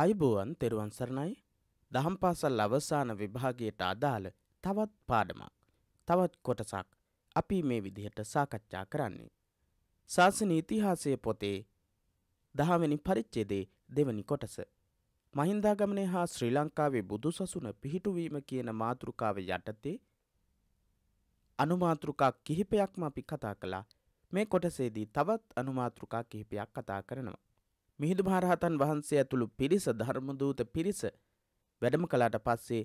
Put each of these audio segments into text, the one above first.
අයිබුවන් තෙරුවන් සරණයි දහම් පාසල් අවසාන විභාගයට අදාළ තවත් පාඩමක් තවත් කොටසක් අපි මේ විදිහට සාකච්ඡා කරන්නේ. ශාසන ඉතිහාසය පොතේ දහවැනි පරිච්චේදේ දෙවනි කොටස. මහින්දාගමනය හා ශ්‍රී ලංකාවේ බුදු සසුන පිහිටුවීම කියන මාතෘකාව යටතේ අනුමාතෘකා කිහිපයක්ම අපි කතා කළා මේ කොටසේදී තවත් අනුමාතෘකා කිහිපයක් කතා කරනවා. මිහිඳු මහරහතන් වහන්සේ ඇතුළු පිරිස ධර්මදූත පිරිස වැඩම කළාට පස්සේ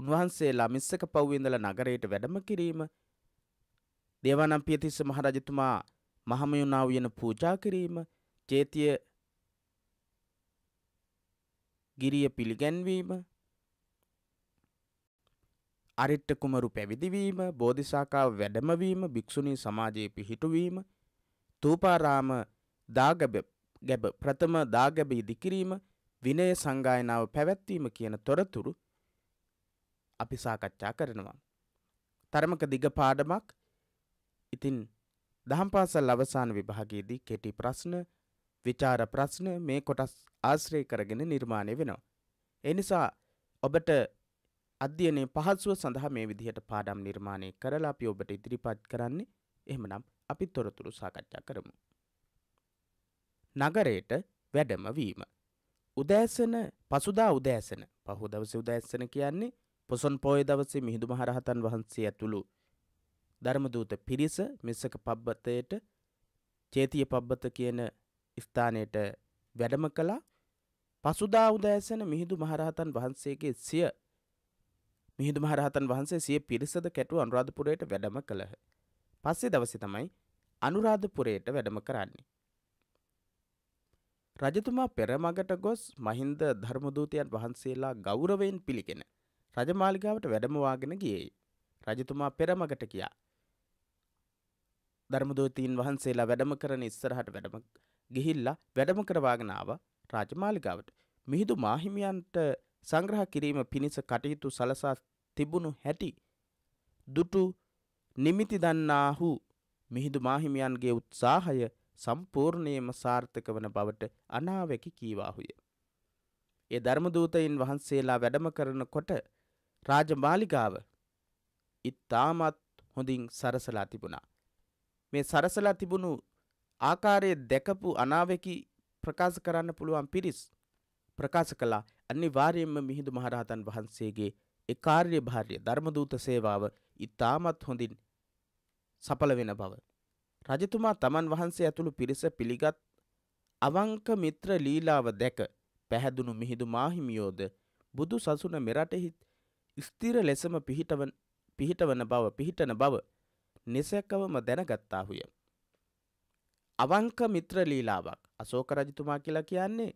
උන්වහන්සේලා මිස්සක පව්වේ ඉඳලා නගරයට වැඩම කිරීම දේවානම් පියතිස්ස මහරජතුමා මහමයුනා උයන පූජා කිරීම චේතිය ගිරිය පිළිගැන්වීම අරිට්ට කුමරු පැවිදිවීම බෝධිසාකාව වැඩමවීම භික්‍ෂුණී සමාජයේ පිහිටුවීම තූපාරාම දාගබ ගැබ ප්‍රථම දාගැබ ඉදිකිරීම විනය සංගායනාව පැවැත්වීම කියන තොරතුරු අපි සාකච්ඡා කරනවා. තරමක දිග පාඩමක් ඉතින් දහම් පාසල් අවසාන විභාගයේදී කෙටි ප්‍රශ්න විචාර ප්‍රශ්න මේ කොටස් ආශ්‍රය කරගෙන නිර්මාණය වෙනවා. ඒ නිසා ඔබට අධ්‍යයනයේ පහසුව සඳහා මේ විදිහට පාඩම් නිර්මාණය කරලා අපි ඔබට ඉදිරිපත් කරන්නේ එහෙමනම් අපි තොරතුරු සාකච්ඡා කරමු. නගරයට වැඩම වීම. උදෑසන පසුදා උදෑසන පහුදවස උදෑසන කියන්නේ පොසොන් පෝය දවසේ මිහිඳු මහරහතන් වහන්සේ ඇතුළු ධර්මදූත පිරිස මෙසක පබ්බතයට චේතිය පබ්බත කියන ස්ථානයට වැඩම කළා පසුදා උදෑසන මිහිඳු මහරහතන් වහන්සේගේ සිය මිහිඳු මහරහතන් වහන්සේ සිය පිරිසද කැටුව අනුරාධපුරයට වැඩම කළහ. පස්සේ දවසේ තමයි අනුරාධපුරයට වැඩම කරන්නේ. රජතුමා පෙරමගට ගොස් මහින්ද ධර්මදූතයන් වහන්සේලා ගෞරවයෙන් පිළිගෙන රජමාලිගාවට වැඩමවාගෙන ගියේය. රජතුමා පෙරමගට කියා. ධර්මදූතීන් වහන්සේලා වැඩම කරන ඉස්සරහට වැඩම ගිහිල්ලා වැඩම කරවාගෙන ආව රාජමාලිගාවට. මිහිඳු මාහිමියන්ට සංග්‍රහ කිරීම පිණිස කටයුතු සලසා තිබුණු හැටි දුටු නිමිති දන්නාහු මිහිඳු මාහිමියන්ගේ උත්සාහය සම්පූර්ණයෙන්ම සාර්ථක වන බවට අනාවැකි කීවාහුය. ඒ ධර්මදූතයින් වහන්සේලා වැඩම කරනකොට රාජමාලිගාව ඉතාමත් හොඳින් සරසලා තිබුණා. මේ සරසලා තිබුණු ආකාරයේ දැකපු අනාවැකි ප්‍රකාශ කරන්න පුළුවන් පිරිස් ප්‍රකාශ කළා අනිවාර්යයෙන්ම මිහිඳු මහරහතන් වහන්සේගේ ඒ කාර්යභාරය ධර්මදූත සේවාව ඉතාමත් හොඳින් සඵල වෙන බව රජතුමා තමන් වහන්සේ ඇතුළු පිරිස පිළිගත් අවංක මිත්‍ර ලීලාව දැක පැහැදුණු මිහිදු මාහිමියෝද බුදු සසුන මෙරටෙහිත් ස්ථිර ලෙසම පිහිටවන පිහිටවන බව පිහිටන බව නිසැකවම දැනගත්තාහුය. අවංක මිත්‍ර ලීලාවක් අසෝක රජතුමා කියලා කියන්නේ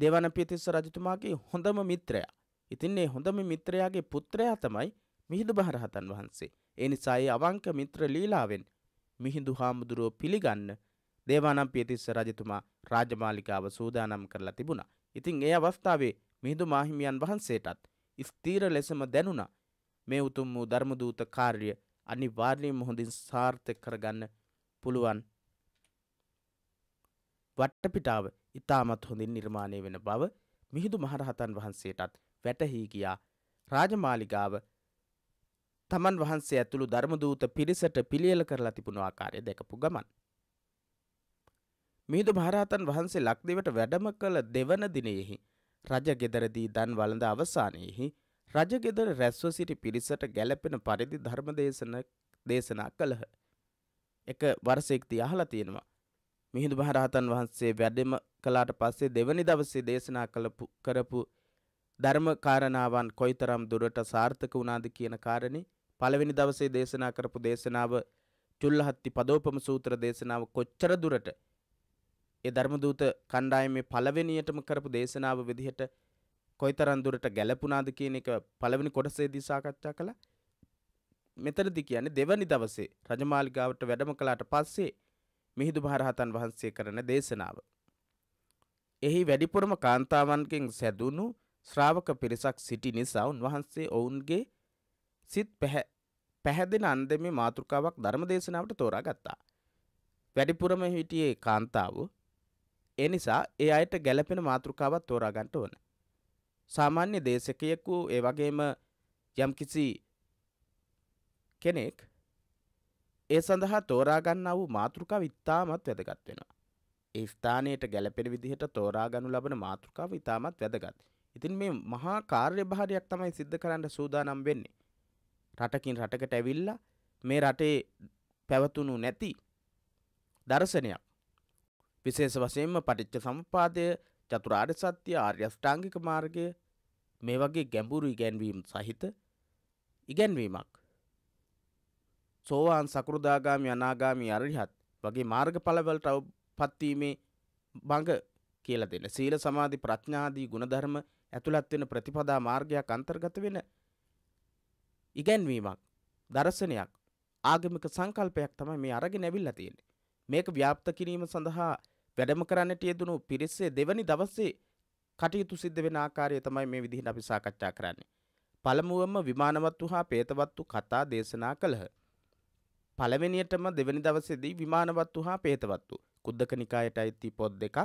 දෙවන පිතිස්ස රජතුමාගේ හොඳම මිත්‍රයා. ඉතින් ඒ හොඳම මිත්‍රයාගේ පුත්‍රයා තමයි මිහිඳු මහරහතන් වහන්සේ. ඒ නිසා ඒ අවංක මිත්‍ර ලීලාවෙන් මිහිඳු හාමුදුරුව පිළිගන්න දේවානම් පියතිස්ස රජතුමා රාජමාලිකාව සූදානම් කරලා තිබුණා. ඉතින් ඒ අවස්ථාවේ මිහිඳු මාහිමියන් වහන්සේටත් ස්ථීර ලෙසම දැනුණා මේ උතුම් වූ ධර්මදූත කාර්ය අනිවාර්යයෙන්ම හොඳින් සාර්ථක කරගන්න පුළුවන් වට්ටපිටාව ඉතාමත් හොඳින් නිර්මාණය වෙන බව මිහිඳු මහරහතන් වහන්සේටත් වැටහි ගියා රාජමාලිගාව තමන් වහන්සේ ඇතුළු ධර්මදූත පිරිසට පිළියල කරලා තිබුණු ආකාරය දැකපු ගමන්. මිහිඳු මහරහතන් වහන්සේ ලක්දිවට වැඩම කළ දෙවන දිනෙහි රජගෙදරදී දන් වළඳ අවසානයේහි රජගෙදර රැස්ව සිටි පිරිසට ගැළපෙන පරිදි ධර්ම දේශනා කළහ. එක වර්සෙක්ති අහලා තියෙනවා. මිහිඳු මහරහතන් වහන්සේ වැඩම කළාට පස්සේ දෙවනි දවසේ දේශනා කළපු කරපු ධර්ම කාරණාවන් කොයිතරම් දුරට සාර්ථක වුණාද කියන කාරණේ පළවෙනි දවසේ දේශනා කරපු දේශනාව චුල්ලහත්ති පදෝපම සූත්‍ර දේශනාව කොච්චර දුරට ඒ ධර්මදූත කණ්ඩායමේ පළවෙනියටම කරපු දේශනාව විදිහට කොයිතරම් දුරට ගැළපුණාද කියන එක පළවෙනි කොටසේදී සාකච්ඡා කළා. මෙතනදී කියන්නේ දෙවනි දවසේ රජමාලිගාවට වැඩම කළාට පස්සේ මිහිඳු මහරහතන් වහන්සේ කරන දේශනාව. එහි වැඩිපුරම කාන්තාවන්ගෙන් සැදුණු ශ්‍රාවක පිරිසක් සිටි නිසා උන්වහන්සේ ඔවුන්ගේ සිත් පැහැ පැහැදෙන අන්දමේ මාතෘකාවක් ධර්ම දේශනාවට තෝරා ගත්තා. වැඩිපුරම හිටියේ කාන්තාව ඒ නිසා ඒ අයට ගැලපෙන මාතෘකාවක් තෝරාගන්ට ඕන. සාමාන්‍ය දේශකයකු ඒ වගේම යම්කිසි කෙනෙක් ඒ සඳහා තෝරාගන්න වූ මාතෘකාව ඉතාමත් වැදගත් වෙනවා. ඒ ස්ථානයට ගැලපෙන විදිහට තෝරාගනු ලබන මාතෘකාව ඉතාමත් වැදගත්. ඉතින් මේ මහා කාර්යභාරයක් තමයි සිද්ධ කරන්න සූදානම් වෙන්නේ. රටකින් රටකට ඇවිල්ලා මේ රටේ පැවතුණු නැති දර්ශනයක් විශේෂ වශයෙන්ම පටිච්ච සම්පාදය චතුරාර්ය සත්‍ය ආර්ය අෂ්ටාංගික මාර්ගය මේ වගේ ගැඹුරු ඉගැන්වීම් සහිත ඉගැන්වීමක් සෝවාන් සකෘදාගාමි අනාගාමි අරිහත් වගේ මාර්ගඵලවලට පත්වීමේ බඟ කියලා දෙන සීල සමාධි ප්‍රඥාදී ගුණධර්ම ඇතුළත් වෙන ප්‍රතිපදා මාර්ගයක් අන්තර්ගත වෙන ඉගැන්වීමක් දර්ශනයක් ආගමික සංකල්පයක් තමයි මේ අරගෙන ඇවිල්ලා තියෙන්නේ. මේක ව්‍යාප්ත කිරීම සඳහා වැඩම කරන්නට යෙදුණු පිරිසේ දෙවනි දවසේ කටයුතු සිද්ධ වෙන ආකාරය තමයි මේ විදිහට අපි සාකච්ඡා කරන්නේ. පළමුවම විමානවත්තු හා പ്രേතවත්තු කතා දේශනා කළහ. පළවෙනියටම දෙවනි දවසේදී විමානවත්තු හා പ്രേතවත්තු කුද්දක නිකායට අයිති පොත් දෙකක්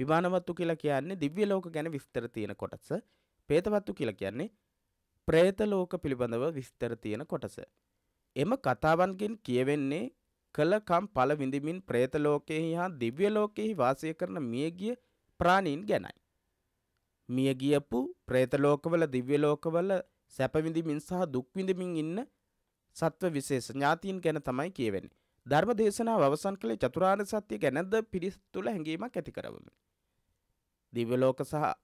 විමානවත්තු කියලා කියන්නේ දිව්‍ය ලෝක ගැන විස්තර තියෙන කොටස. പ്രേතවත්තු කියලා කියන්නේ ප්‍රේත ලෝක පිළිබඳව විස්තර තියෙන කොටස. එම කතාවන්ගෙන් කියවෙන්නේ කලකම් පල විඳමින් ප්‍රේත ලෝකයෙහි හා දිව්‍ය ලෝකයෙහි වාසය කරන මියගිය ප්‍රාණීන් ගැනයි. මිය ගියපු ප්‍රේත ලෝකවල දිව්‍ය ලෝකවල සැප විඳමින් සහ දුක් විඳමින් ඉන්න සත්ව විශේෂ ඥාතීන් ගැන තමයි කියවෙන්නේ. ධර්ම දේශනාව අවසන් කළේ චතුරාර්ය සත්‍ය ගැනද පිරිස් තුළ හැඟීමක් ඇති කරවමින්. දිව්‍ය ලෝක සහ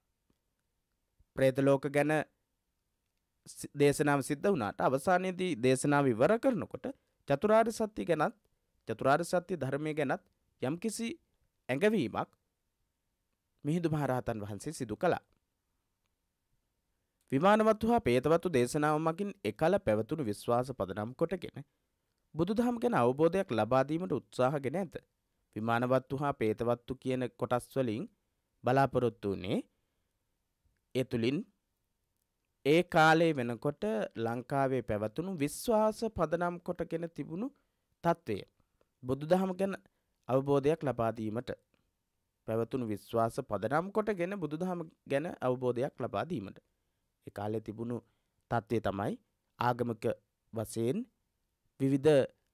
ප්‍රේත ලෝක ගැන දේශනාව සිද්ධ වුණාට අවසානයේදී දේශනාව ඉවර කරනකොට චතුරාර්ය සත්‍ය ගැනත් චතුරාර්ය සත්‍ය ධර්මය ගැනත් යම්කිසි ඇඟවීමක් මිහිඳු මහරහතන් වහන්සේ සිදු කළා. විමානවත්තු හා පේතවත්තු දේශනාව මගින් එකල පැවතුණු විශ්වාස පදනම් කොටගෙන බුදුදහම ගැන අවබෝධයක් ලබා දීමට උත්සාහගෙන ඇත. විමානවත්තු හා පේතවත්තු කියන කොටස් වලින් බලාපොරොත්තු වුණේ ඒ තුලින් ඒ කාලේ වෙනකොට ලංකාවේ පැවතුණු විශ්වාස පදනම් කොටගෙන තිබුණු తත්වය බුදුදහම ගැන අවබෝධයක් ලබා දීමට පැවතුණු විශ්වාස පදනම් කොටගෙන බුදුදහම ගැන අවබෝධයක් ලබා දීමට ඒ කාලේ තිබුණු తත්වය තමයි ආගමික වශයෙන් විවිධ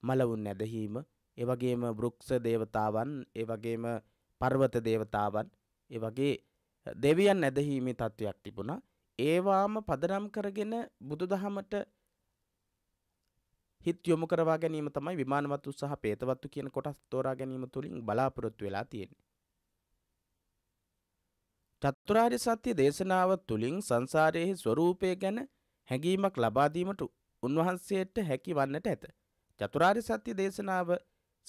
මලවුන් නැදහීම ඒ වගේම වෘක්ෂ දේවතාවන් ඒ වගේම පර්වත දේවතාවන් ඒ වගේ දෙවියන් නැදහීමේ తත්වයක් තිබුණා ඒවාම පදනම් කරගෙන බුදුදහමට හිත යොමු කරවා ගැනීම තමයි විමානවත් උත්සාහ පේතවත්තු කියන කොටස් තෝරා ගැනීම තුළින් බලාපොරොත්තු වෙලා තියෙන්නේ. චතුරාර්ය සත්‍ය දේශනාව තුළින් සංසාරයෙහි ස්වરૂපය ගැන හැඟීමක් ලබා දීමට උන්වහන්සේට හැකි වන්නට ඇත. චතුරාර්ය සත්‍ය දේශනාව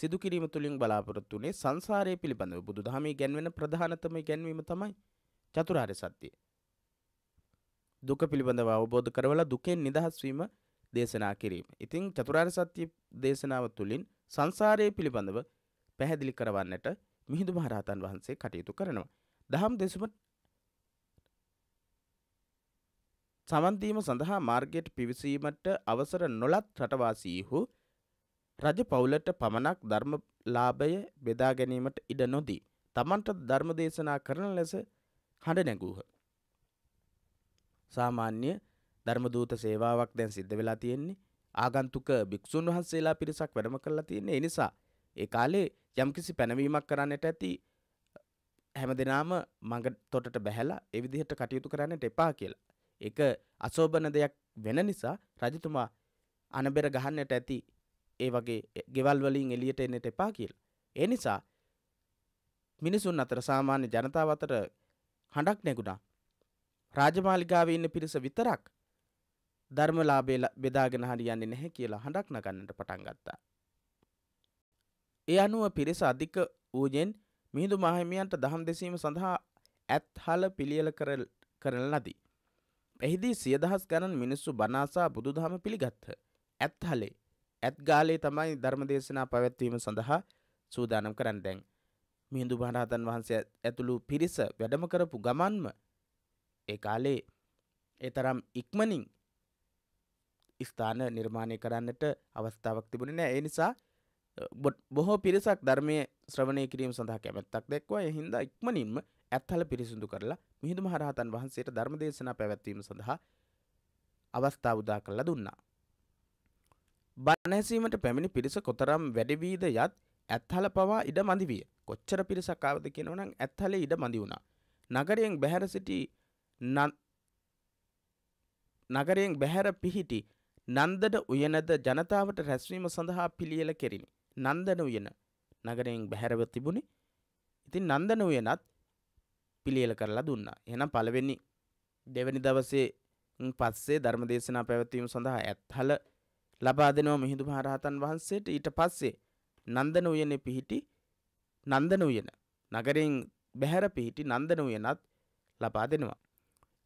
සිදු කිරීම තුළින් බලාපොරොත්තු වුණේ සංසාරය පිළිබඳව බුදුදහමේ ගැන්වෙන ප්‍රධානතම ගැන්වීම තමයි චතුරාර්ය සත්‍යය. දුක පිළිබඳව අවබෝධ කරවලා දුකෙන් නිදහස් වීම දේශනා කිරීම. ඉතින් චතුරාර්ය සත්‍ය දේශනාව තුළින් සංසාරයේ පිළිබඳව පැහැදිලි කරවන්නට මිහිඳු මහරහතන් වහන්සේ කටයුතු කරනවා. දහම් දෙසුම සමන්දීම සඳහා මාර්ගයට පිවිසීමට අවසර නොලත් රටවාසීහු රජ පවුලට පමණක් ධර්මලාභය බෙදා ගැනීමට ඉඩ නොදී තමන්ට ධර්ම දේශනා කරන ලෙස හඬ නැගූහ. සාමාන්‍ය ධර්මදූත සේවාවක් දැන් සිද්ධ වෙලා තියෙන්නේ ආගන්තුක භික්ෂුන් වහන්සේලා පිරිසක් වැඩම කරලා තියෙන්නේ ඒ නිසා ඒ කාලේ යම්කිසි පැනවීමක් කරන්නට ඇති හැමදෙනාම මඟ තොටට බැහැලා ඒ විදිහට කටයුතු කරන්නට එපා කියලා. ඒක අශෝභන දෙයක් වෙන නිසා රජතුමා අනබෙර ගහන්නට ඇති ඒ වගේ ගෙවල් වලින් එළියට එන්නට එපා කියලා. ඒ නිසා මිනිසුන් අතර සාමාන්‍ය ජනතාව අතර හඬක් නැගුණා. රාජමාලිගාවේ ඉන්න පිරිස විතරක් ධර්මලාභය බෙදාගෙන හරියන්නේ නැහැ කියලා හඬක් නගන්නට පටන් ගත්තා. ඒ අනුව පිරිස අධික වූයෙන් මිහිඳු මහහිමියන්ට දහම් දෙසීම සඳහා ඇත්හල පිළියල කරන ලදී. එහිදී සියදහස් ගණන් මිනිස්සු බනාසා බුදුදහම පිළිගත්හ. ඇත්හලේ ඇත්ගාලේ තමයි ධර්මදේශනා පැවැත්වීම සඳහා සූදානම් කරන්න දැන්. මිහිඳු භාරාතන් වහන්සේ ඇතුළු පිරිස වැඩම කරපු ගමන්ම ඒ කාලේ ඒ තරම් ඉක්මනින් ස්ථාන නිර්මාණය කරන්නට අවස්ථාවක් තිබුණේ නෑ ඒ නිසා බොහෝ පිරිසක් ධර්මය ශ්‍රවණය කිරීම සඳහා කැමැත්තක් දැක්වා එහින්දා ඉක්මනින්ම ඇත්හල පිරිසිදු කරලා මිහිඳු මහරහතන් වහන්සේට ධර්ම දේශනා පැවැත්වීම සඳහා අවස්ථාව උදා කරලා දුන්නා. බණැසීමට පැමිණි පිරිස කොතරම් වැඩිවීද යත් ඇත්හල පවා ඉඩ මදි විය. කොච්චර පිරිසක් ආවද කියනවනම් ඇත්හලේ ඉඩ මදි වුණා. නගරයෙන් බැහැර සිටි නගරයෙන් බැහැර පිහිටි නන්දන උයනද ජනතාවට රැස්වීම සඳහා පිළියෙල කෙරිණි. නන්දන උයන නගරයෙන් බැහැරව තිබුණි. ඉතින් නන්දන උයනත් පිළියෙල කරලා දුන්නා. එහෙනම් පළවෙනි දෙවැනි දවසේ පස්සේ ධර්මදේශනා පැවැත්වීම සඳහා ඇත්හල ලබා දෙනවා මිහිඳු මහරහතන් වහන්සේට ඊට පස්සේ නන්දන උයනේ පිහිටි නන්දන උයන නගරයෙන් බැහැර පිහිටි නන්දන උයනත් ලබා දෙනවා.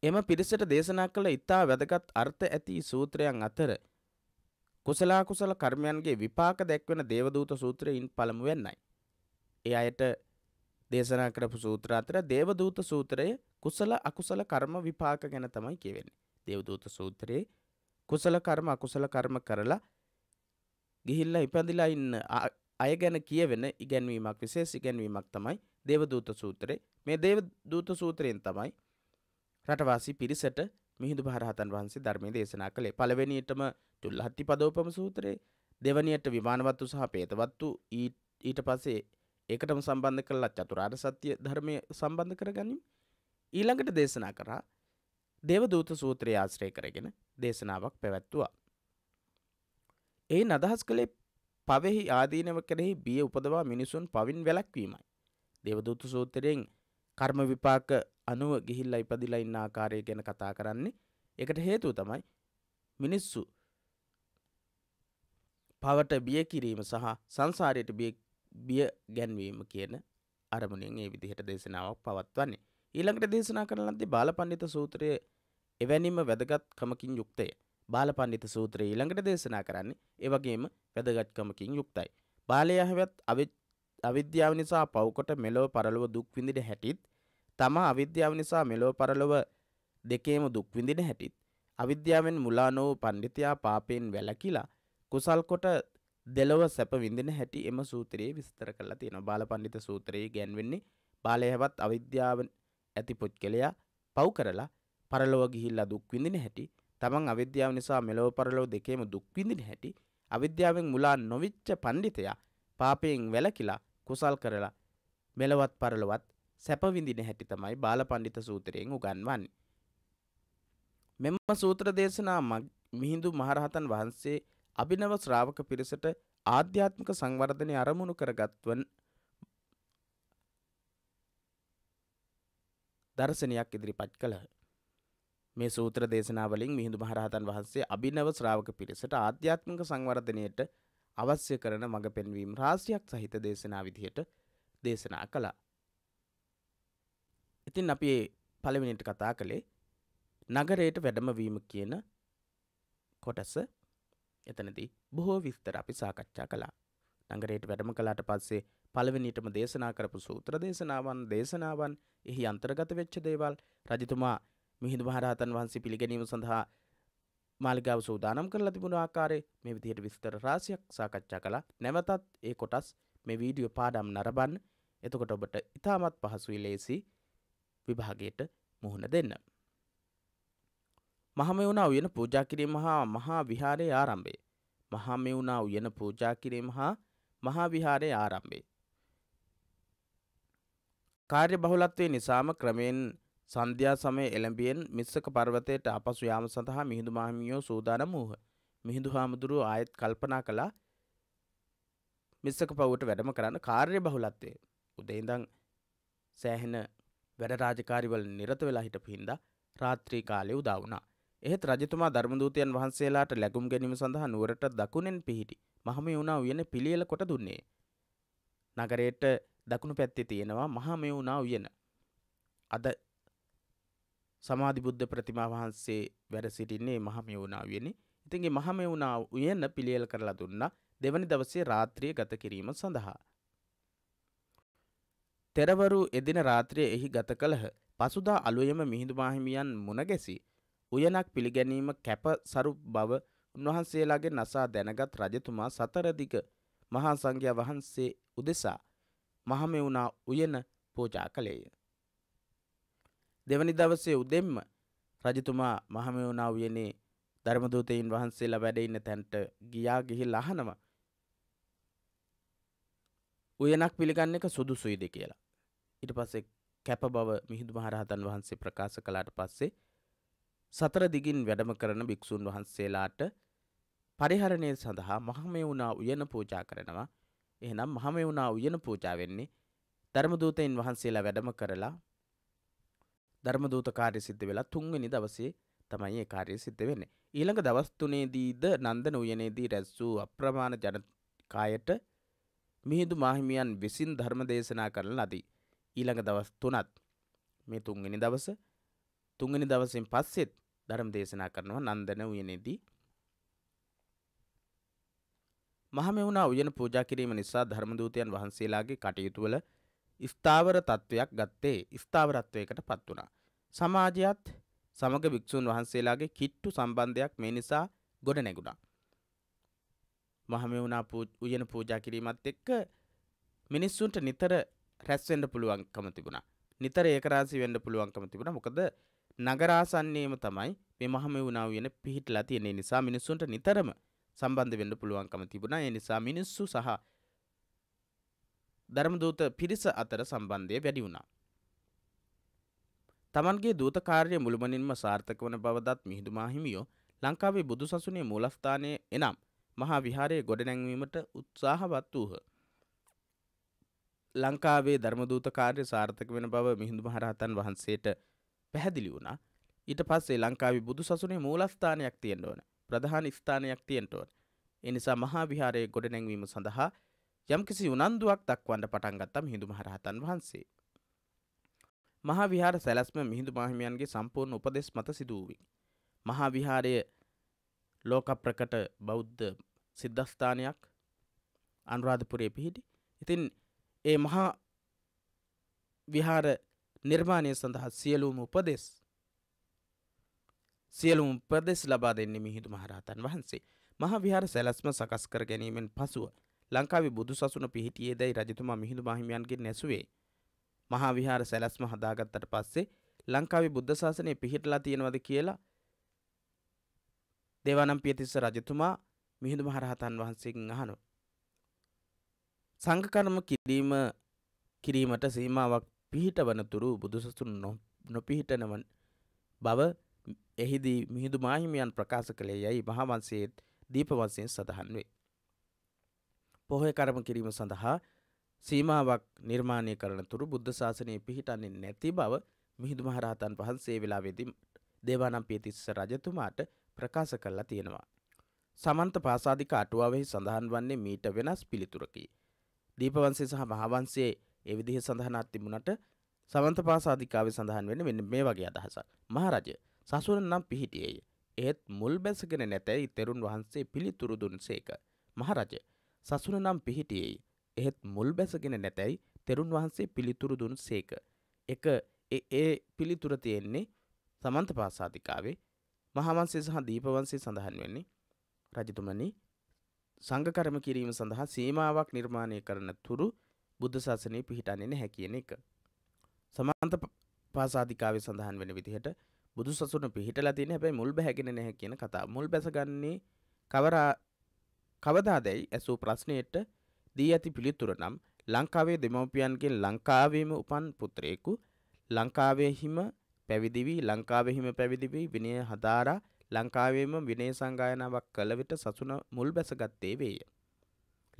එම පිරිසට දේශනා කළ ඉතා වැදගත් අර්ථ ඇති සූත්‍රයන් අතර කුසලා කුසල කර්මයන්ගේ විපාක දැක්වෙන දේවදූත සූත්‍රයෙන් පළමු වෙන්නයි. ඒ අයට දේශනා කරපු සූත්‍ර අතර දේවදූත සූත්‍රය කුසල අකුසල කර්ම විපාක ගැන තමයි කියවෙන්නේ. දේවදූත සූත්‍රයේ කුසල කර්ම අකුසල කර්ම කරලා ගිහිල්ලා ඉපදිලා ඉන්න අය ගැන කියවෙන ඉගැන්වීමක් විශේෂ ඉගැන්වීමක් තමයි දේවදූත සූත්‍රේ. මේ දේවදූත සූත්‍රයෙන් තමයි රටවාසී පිරිසට මිහිඳු මහරහතන් වහන්සේ ධර්මයේ දේශනා කළේ. පළවෙනියටම චුල්හත්ති පදෝපම සූත්‍රයේ දෙවැනියට විමානවත්තු සහ පේතවත්තු ඊට පස්සේ ඒකටම සම්බන්ධ කරලා චතුරාර්ය සත්‍ය ධර්මය සම්බන්ධ කරගනිමු. ඊළඟට දේශනා කරා දේවදූත සූත්‍රය ආශ්‍රය කරගෙන දේශනාවක් පැවැත්තුවා. ඒ නදහස් කළේ පවෙහි ආදීනව කෙරෙහි බිය උපදවා මිනිසුන් පවින් වැළැක්වීමයි. දේවදූත සූත්‍රයෙන් කර්ම විපාක අනුව ගිහිල්ලා ඉපදිලා ඉන්න ආකාරය ගැන කතා කරන්නේ. ඒකට හේතුව තමයි මිනිස්සු පවට බිය කිරීම සහ සංසාරයට බිය ගැන්වීම කියන අරමුණෙන් ඒ විදිහට දේශනාවක් පවත්වන්නේ. ඊළඟට දේශනා කරන ලද්දේ බාලපඬිත සූත්‍රයේ එවැනිම වැදගත්කමකින් යුක්තය. බාලපඬිත සූත්‍රය ඊළඟට දේශනා කරන්නේ ඒ වගේම වැදගත්කමකින් යුක්තයි. බාලයා හැවත් අවිද්‍යාව නිසා පව්කොට මෙලොව පරලොව දුක් විඳින හැටිත් තමා අවිද්‍යාව නිසා මෙලොව පරලොව දෙකේම දුක් විඳින හැටිත් අවිද්‍යාවෙන් මුලා නො වූ පඬිතියා පාපයෙන් වැළකීලා කුසල් කොට දෙලොව සැප විඳින හැටි එම සූත්‍රයේ විස්තර කරලා තියෙනවා. බාලපඬිත සූත්‍රයේ ගැන්වෙන්නේ බාලයවත් අවිද්‍යාව ඇති පුද්ගලයා පව් කරලා පරලොව ගිහිල්ලා දුක් විඳින හැටි තමන් අවිද්‍යාව නිසා මෙලොව පරලොව දෙකේම දුක් විඳින හැටි අවිද්‍යාවෙන් මුලා නොවිච්ච පඬිතයා පාපයෙන් වැළකීලා කුසල් කරලා මෙලවත් පරලොවත් සැපවිඳින හැටි තමයි බාලපණ්ඩිත සූත්‍රයෙන් උගන්වන්නේ. මෙම සූත්‍ර දේශනා මිහිඳු මහරහතන් වහන්සේ අභිනව ශ්‍රාවක පිරිසට ආධ්‍යාත්මික සංවර්ධනය අරමුණු කරගත්වන් දර්ශනයක් ඉදිරිපත් කළහ. මේ සූත්‍ර දේශනාවලින් මිහිඳු මහරහතන් වහන්සේ අභිනව ශ්‍රාවක පිරිසට ආධ්‍යාත්මික සංවර්ධනයට අවශ්‍ය කරන මඟ පෙන්වීම් රාශියක් සහිත දේශනා විදිහට දේශනා කළා. ඉතින් අපි පළවෙනිට කතා කළේ නගරයට වැඩමවීම කියන කොටස එතනදී බොහෝ විස්තර අපි සාකච්ඡා කළා. නගරයට වැඩම කළාට පස්සේ පළවෙනිටම දේශනා කරපු සූත්‍ර දේශනාවන් දේශනාවන් එහි අන්තර්ගත වෙච්ච දේවල් රජතුමා මිහිඳු මහරහතන් වහන්සේ පිළිගැනීම සඳහා මාලිගාව සූදානම් කරලා තිබුණු ආකාරයේ මේ විදිහට විස්තර රාශියක් සාකච්ඡා කළා. නැවතත් ඒ කොටස් මේ වීඩියෝ පාඩම් නරඹන්න. එතකොට ඔබට ඉතාමත් පහසුයි ලේසි විභාගයට මුහුණ දෙන්න. මහමෙවුනා උයන පූජා කිරීම හා මහා විහාරයේ ආරම්භය. මහමෙවුනා උයන පූජා කිරීම හා මහා විහාරයේ ආරම්භය. කාර්ය බහුලත්වය නිසාම ක්‍රමයෙන් සන්ධ්‍යා සමය එළඹියෙන් මිස්සක පර්වතයට අපසු යාම සඳහා මිහිඳු මාහිමියෝ සූදානම් වූහ. මිහිඳු හාමුදුරුව ආයෙත් කල්පනා කළා මිස්සක පවුවට වැඩම කරන්න කාර්ය බහුලත්වය. උදේ ඉඳන් සෑහෙන වැඩ රාජකාරිවල නිරත වෙලා හිටපු හින්දා රාත්‍රී කාලය උදා වුණා. එහෙත් රජතුමා ධර්මදූතයන් වහන්සේලාට ලැබුම් ගැනීම සඳහා නුවරට දකුණෙන් පිහිටි මහමෙවුනා උයන පිළියෙල කොට දුන්නේ. නගරයට දකුණු පැත්තේ තියෙනවා මහමෙවුනා උයන. අද සමාධි බුද්ධ ප්‍රතිමා වහන්සේ වැඩ සිටින්නේ මහමෙවුනා උයනේ. ඉතින්ගේ මහමෙවුනා උයන පිළියෙල කරලා දුන්නා දෙවනි දවසේ රාත්‍රිය ගත කිරීම සඳහා. තෙරවරු එදින රාත්‍රිය එහි ගත කළහ. පසුදා අලුයම මිහිඳු මාහිමියන් මුණගැසි උයනක් පිළිගැනීම කැප සරු බව උන්වහන්සේලාගේ නසා දැනගත් රජතුමා සතරදිග මහා සංඝයා වහන්සේ උදෙසා මහමෙවුනා උයන පූජා කළේය. දෙවනි දවසේ උදෙම්ම රජතුමා මහමෙවුනා උයනේ ධර්මදූතයින් වහන්සේලා වැඩ ඉන්න තැන්ට ගියා ගිහිල්ලා අහනවා උයනක් පිළිගන්න එක සුදුසුයිද කියලා. ඊට පස්සේ කැප බව මිහිඳු මහරහතන් වහන්සේ ප්‍රකාශ කළාට පස්සේ සතර දිගින් වැඩම කරන භික්ෂූන් වහන්සේලාට පරිහරණය සඳහා මහමෙවුනා උයන පූජා කරනවා. එහෙනම් මහමෙවුනා උයන පූජා වෙන්නේ ධර්මදූතයන් වහන්සේලා වැඩම කරලා ධර්මදූත කාර්ය සිද්ධ වෙලා තුන්වෙනි දවසේ තමයි ඒ කාර්ය සිද්ධ වෙන්නේ. ඊළඟ දවස් තුනේදීද නන්දන උයනේදී රැස් වූ අප්‍රමාණ ජනකායට මිහිදු මාහිමියන් විසින් ධර්ම දේශනා කරන ලදී. ඊළඟ දවස් තුනත් මේ තුන්වෙනි දවස තුන්වෙනි දවසින් පස්සෙත් ධර්ම දේශනා කරනවා නන්දන උයනේදී. මහමෙවුනා උයන පූජා කිරීම නිසා ධර්මදූතයන් වහන්සේලාගේ කටයුතුවල ස්ථාවර තත්ත්වයක් ගත්තේ ස්ථාවරත්වයකට පත් වුණා. සමාජයත් සමග භික්‍ෂූන් වහන්සේලාගේ කිට්ටු සම්බන්ධයක් මේ නිසා ගොඩ නැගුණා. මහමෙවුනා උයන පූජා කිරීමත් එක්ක මිනිස්සුන්ට නිතර රැස්වෙන්ඩ පුළුවන්කම තිබුණා නිතර ඒකරාසි වෙන්ඩ පුළුවන්කම තිබුණ මොකද නගරාසන්නේම තමයි මේ මහමෙවුනා උයන පිහිටලා තියෙන නිසා මිනිස්සුන්ට නිතරම සම්බන්ධ වෙන්න පුළුවන්කම තිබුණා ඒ නිසා මිනිස්සු සහ ධර්මදූත පිරිස අතර සම්බන්ධය වැඩි වුණා. තමන්ගේ දූතකාරය මුළුමනින්ම සාර්ථක වන බවදත් මිහිඳු මාහිමියෝ ලංකාවේ බුදු සසුනේ මූලස්ථානය එනම් මහා විහාරයේ ගොඩනැංවීමට උත්සාහවත් වූහ. ලංකාවේ ධර්මදූත කාර්ය සාර්ථක වෙන බව මිහිඳු මහරහතන් වහන්සේට පැහැදිලි වුණා. ඊට පස්සේ ලංකාවේ බුදු සසුනේ මූලස්ථානයක් තියෙන්න ඕන. ප්‍රධාන ස්ථානයක් තියෙන්න ඕන. ඒ නිසා මහා විහාරයේ ගොඩනැංවීම සඳහා යම්කිසි උනන්දුවක් දක්වන්න පටන් ගත්තා මිහිඳු මහරහතන් වහන්සේ. මහා විහාර සැලැස්ම මිහිඳු මාහිමියන්ගේ සම්පූර්ණ උපදෙස් මත සිදු වූ. මහා විහාරයේ ලෝක ප්‍රකට බෞද්ධ සිද්ධස්ථානයක් අනුරාධපුරයේ පිහිටි. ඉතින් ඒ මහා විහාර නිර්මාණය සඳහා සියලුම උපදෙස් සියලුම උපදෙස් ලබා දෙන්නේ මිහිඳු මහරහතන් වහන්සේ. මහා විහාර සැලැස්ම සකස් කර ගැනීමෙන් පසුව ලංකාවේ බුදු සසුන පිහිටියේදයි රජතුමා මිහිඳු මහිමයන්ගෙන් නැසුවේ. මහා විහාර සැලැස්ම හදාගත්තට පස්සේ ලංකාවේ බුද්ධ ශාසනය පිහිටලා තියෙනවද කියලා දේවානම් පියතිස්ස රජතුමා මිහිඳු මහරහතන් වහන්සේගෙන් අහනවා. සංඝකර්ම කිරීම කිරීමට සීමාවක් පිහිටවන තුරු බුදුසසුන් නොපිහිටනව බව එහිදී මිහිඳු මාහිමියන් ප්‍රකාශ කළේ යයි මහාවංසයේත් දීපවන්සයෙන් සඳහන් වේ. පොහොය කරම කිරීම සඳහා සීමාවක් නිර්මාණය කරන තුරු බුද්ධ ශාසනය පිහිටන්නේ නැති බව මිහිදු මහරහතන් වහන්සේ වෙලාවේදී දේවානම් පියතිස්ස රජතුමාට ප්‍රකාශ කරලා තියෙනවා. සමන්ත පාසාධික අටුවාවෙහි සඳහන් වන්නේ මීට වෙනස් පිළිතුරකි. දීපවන්සේ සහ මහාවන්සේ ඒ විදිහ සඳහනත් තිබුණට සමන්ත පාසාධිකාවේ සඳහන් වෙන වෙන මේ වගේ අදහසක්. මහරජ සසුර නම් පිහිටියේය. එහෙත් මුල් බැසගෙන නැතැයි තෙරුන් වහන්සේ පිළිතුරු දුන් සේක. මහරජ සසුන නම් පිහිටියේයි. එහෙත් මුල් බැසගෙන නැතැයි තෙරුන් වහන්සේ පිළිතුරු දුන් සේක. එක ඒ පිළිතුර තියෙන්නේ සමන්ත පාසාධිකාවේ මහාවන්සේ සහ දීපවන්සේ සඳහන් වෙන්නේ රජතුමනි සංඝකර්ම කිරීම සඳහා සීමාවක් නිර්මාණය කරන තුරු බුද්ධ ශාසනය පිහිටන්නේ නැහැ කියන එක. සමාන්ත පාසාධිකාවේ සඳහන් වෙන විදිහට බුදු සසුන පිහිටලා තියෙන හැබැයි මුල් බැහැගෙන නැහැ කියන කතාව. මුල් බැසගන්නේ කවරා කවදාදැයි ඇසූ ප්‍රශ්නයට දී ඇති පිළිතුර නම් ලංකාවේ දෙමව්පියන්ගෙන් ලංකාවේම උපන් පුත්‍රයෙකු ලංකාවේ හිම පැවිදිවී ලංකාවේ හිම පැවිදිවී විනය හදාරා ලංකාවේම විනේ සංගායනාවක් කළ විට සසුන මුල් බැසගත්තේ වේය.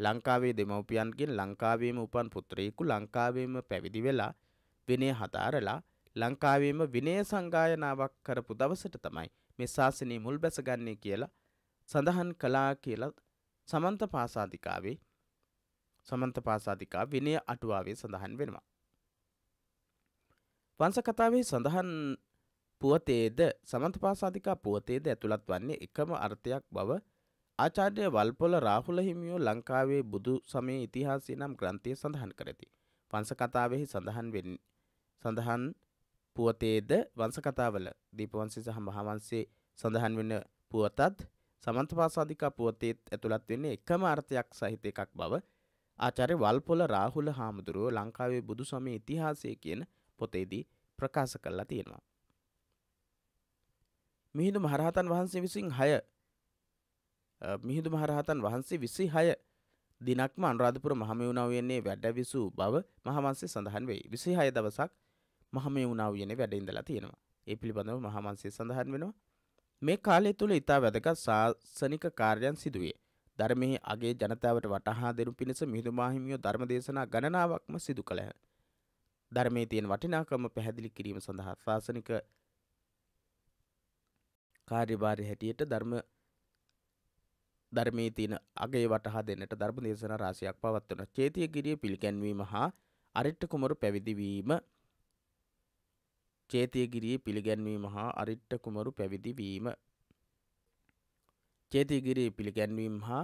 ලංකාවේ දෙමව්පියන්ගෙන් ලංකාවේම උපන් පුත්‍රයෙකු ලංකාවේම පැවිදි වෙලා විනය හදාරලා ලංකාවේම විනය සංගායනාවක් කරපු දවසට තමයි මේ ශාසනය මුල් බැසගන්නේ කියලා සඳහන් කළා කියලා සමන්ත පාසාධිකාවේ සමන්ත පාසාධිකා විනය අටුවාවේ සඳහන් වෙනවා. වංස කතාවේ සඳහන් පුවතේද සමන්තපාසාධිකා පුවතේද ඇතුළත් වන්නේ එකම අර්ථයක් බව ආචාර්ය වල්පොල රාහුල හිමියෝ ලංකාවේ බුදු සමයේ ඉතිහාසය නම් ග්‍රන්ථය සඳහන් කරති. වංශ කතාවෙහි සඳහන් වෙන්නේ සඳහන් පුවතේද වංශ කතාවල දීපවංශය සහ මහවංශයේ සඳහන් වෙන පුවතත් සමන්තපාසාධිකා පුවතේත් ඇතුළත් වෙන්නේ එකම අර්ථයක් සහිත එකක් බව ආචාර්ය වල්පොල රාහුල හාමුදුරුව ලංකාවේ බුදු සමය ඉතිහාසය කියන පොතේදී ප්‍රකාශ කරලා තියෙනවා. මිහිඳු මහරහතන් වහන්සේ විසින් 6 මිහිඳු මහරහතන් වහන්සේ 26 දිනක්ම අනුරාධපුර මහමෙවුනාවයනේ වැඩවිසූ බව මහමන්සේ සඳහන් වෙයි. 26 දවසක් මහමෙවුනාවයනේ වැඩ ඉඳලා තියෙනවා. ඒ පිළිබඳව මහමන්සේ සඳහන් වෙනවා. මේ කාලය තුළ ඉතා වැදගත් ශාසනික කාර්යයන් සිදුවේ. ධර්මයේ අගේ ජනතාවට වටහා දෙනු පිණිස මිහිඳු මාහිමියෝ ධර්ම දේශනා ගණනාවක්ම සිදු කළහ. ධර්මයේ තියෙන වටිනාකම පැහැදිලි කිරීම සඳහා ශාසනික කාර්යභාරය හැටියට ධර්ම ධර්මයේ තියෙන අගේ වටහා දෙන්නට ධර්ම දේශනා රාශියක් පවත්වන චේතියගිරිය පිළිගැන්වීම හා අරිට්ඨ කුමරු පැවිදිවීම චේතියගිරිය පිළිගැන්වීම හා අරිට්ඨ කුමරු පැවිදිවීම චේතියගිරිය පිළිගැන්වීම හා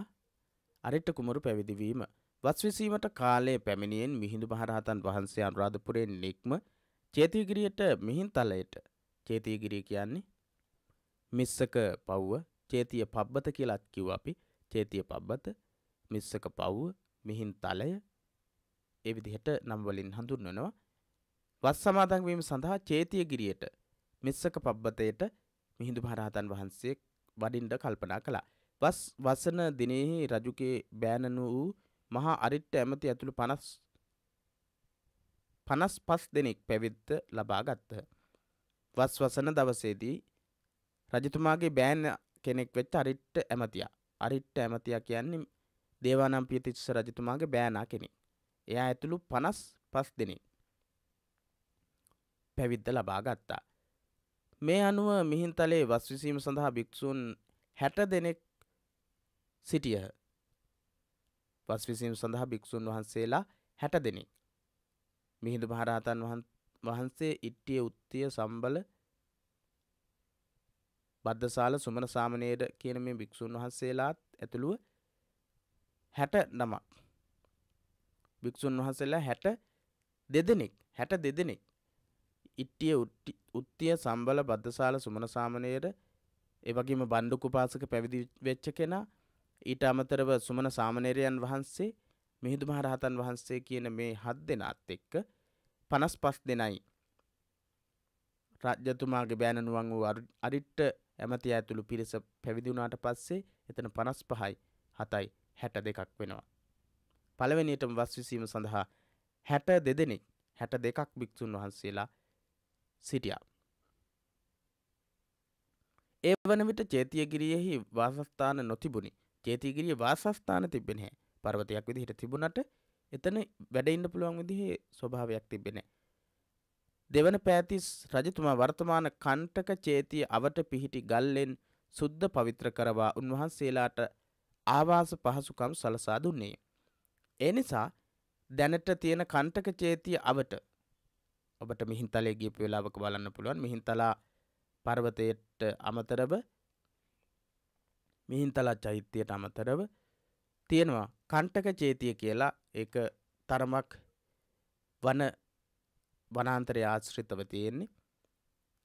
අරිට්ඨ කුමරු පැවිදිවීම වස් විසීමට කාලයේ පැමිණියෙන් මිහිඳු මහරහතන් වහන්සේ අනුරාධපුරයෙන් නික්ම චේතියගිරියට මිහින්තලයට චේතියගිරිය කියන්නේ මිස්සක පව්ව චේතිය පබ්බත කියලත් කිව් අපි චේතිය පබ්බත මිස්සක පව්ව මිහින් තලය ඒ විදිහට නම්වලින් හඳුන්වනවා වස් සමාදන්වීම සඳහා චේතිය ගිරියට මිස්සක පබ්බතයට මිහිඳු මහරහතන් වහන්සේ වඩින්ඩ කල්පනා කළා වස් වසන දිනෙහි රජුගේ බෑණනු වූ මහා අරිට්ට ඇමති ඇතුළු පනස් පනස් පස් දෙනෙක් පැවිද්ද ලබා ගත්ත. වස් වසන දවසේදී රජතුමාගේ බෑන් කෙනෙක් වෙච්ච අරිට්ට ඇමතියා. අරිට්ට ඇමතියා කියන්නේ දේවානම්පිය තිස්ස රජතුමාගේ බෑනා කෙනෙක්. එයා ඇතුළු 55 දෙනෙක් පැවිද්ද ලබා ගත්තා. මේ අනුව මිහින්තලේ වස් විසීම සඳහා භික්ෂූන් 60 දෙනෙක් සිටියහ. වස් විසීම සඳහා භික්ෂූන් වහන්සේලා 60 දෙනෙක්. මිහිඳු මහරහතන් වහන්සේ ඉට්ටිය උත්තිය සම්බල බද්ධසාල සුමන සාමනයට කියන මේ භික්‍ෂූන් වහන්සේලාත් ඇතුළුව හැට නමක් භික්‍ෂූන් වහන්සේලා හැට දෙදෙනෙක් හැට දෙදෙනෙක් ඉට්ටිය උත්තිය සම්බල බද්ධසාල සුමන සාමනයට එවගේම බණ්ඩුකුපාසක පැවිදි වෙච්ච කෙනා ඊට අමතරව සුමන සාමණේරයන් වහන්සේ මිහිඳු මහරහතන් වහන්සේ කියන මේ හත් දෙනාත් එක්ක 55 දෙනයි රාජ්‍යතුමාගේ බෑණනුවන් වූ අරිට්ට ඇමති ඇතුළු පිරිස පැවිදිුණාට පස්සේ එතන පනස් පහයි හතයි හැට දෙකක් වෙනවා. පළවෙනියටම වස් විසීම සඳහා හැට දෙදෙනෙක් හැට දෙකක් භික්‍ෂූන් වහන්සේලා සිටියා. ඒ වන විට චේතියගිරියෙහි වාසස්ථාන නොතිබුණි චේතිගිරිය වාසස්ථාන තිබෙනහැ පර්වතයක් විදිහට තිබුණට එතන වැඩඉන්න පුළුවන් විදිහේ ස්වභාවයක් තිබෙනෑ දෙවන පෑතිස් රජතුමා වර්තමාන කණ්ඨක චේතිය අවට පිහිටි ගල්ලෙන් සුද්ධ පවිත්‍ර කරවා උන්වහන්සේලාට ආවාස පහසුකම් සලසා දුන්නේ. ඒ නිසා දැනට තියෙන කණ්ඨක චේතිය අවට ඔබට මිහින්තලයේ ගියපු වෙලාවක බලන්න පුළුවන් මිහින්තලා පර්වතයට අමතරව මිහින්තලා චෛත්‍යයට අමතරව තියෙනවා කණ්ඨක චේතිය කියලා ඒක තරමක් වන වනාන්තරය ආශ්‍රිතව තියෙන්නේ.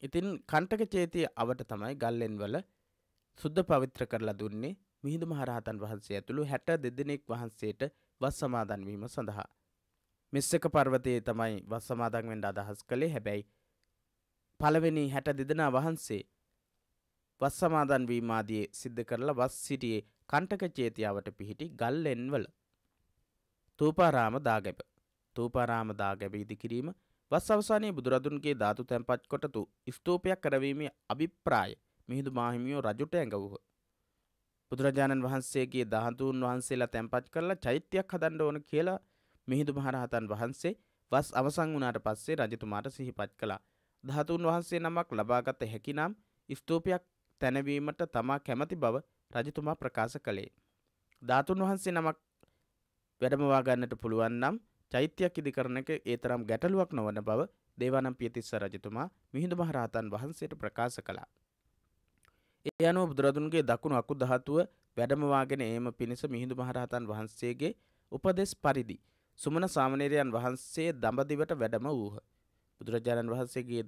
ඉතින් කණ්ටක චේතිය අවට තමයි ගල්ලෙන්වල සුද්ධ පවිත්‍ර කරලා දුන්නේ මිහිඳු මහරහතන් වහන්සේ ඇතුළු හැට දෙදෙනෙක් වහන්සේට වස් සමාදන් වීම සඳහා. මෙස්සක පර්වතයේ තමයි වස් සමාදන් වෙන්න අදහස් කළේ හැබැයි පළවෙනි හැට දෙදෙනා වහන්සේ වස් සමාදන් වීම ආදී සිද්ධ කරලා වස් සිටියේ කණ්ටක චේතියාවට පිහිටි ගල්ලෙන්වල. තූපාරාම දාගැබ. තූපාරාම දාගැබ ඉදිකිරීම වස් අවසානයේ බුදුරදුන්ගේ ධාතු තැන්පත් කොටතු ස්තූපයක් කරවීමේ අභිප්‍රාය මිහිඳු මාහිමියෝ රජුට ඇඟවූහ. බුදුරජාණන් වහන්සේගේ දහතුන් වහන්සේලා තැන්පත් කරලා චෛත්‍යයක් හදන්න ඕන කියලා මිහිඳු මහරහතන් වහන්සේ වස් අවසන් වුණාට පස්සේ රජතුමාට සිහිපත් කළා. ධාතුන් වහන්සේ නමක් ලබාගත හැකිනම් ස්තූපයක් තැනවීමට තමා කැමති බව රජතුමා ප්‍රකාශ කළේ. ධාතුන් වහන්සේ නමක් වැඩමවා ගන්නට පුළුවන් නම් චෛත්‍යයක් ඉදිකරන එක ඒ තරම් ගැටලුවක් නොවන බව දේවානම් පියතිස්ස රජතුමා මිහිඳු මහරහතන් වහන්සේට ප්‍රකාශ කළා. ඒ අනුව බුදුරදුන්ගේ දකුණු අකු දහතුව වැඩමවාගෙන ඒම පිණිස මිහිඳු මහරහතන් වහන්සේගේ උපදෙස් පරිදි සුමන සාමනේරයන් වහන්සේ දඹදිවට වැඩම වූහ. බුදුරජාණන් වහන්සේගේ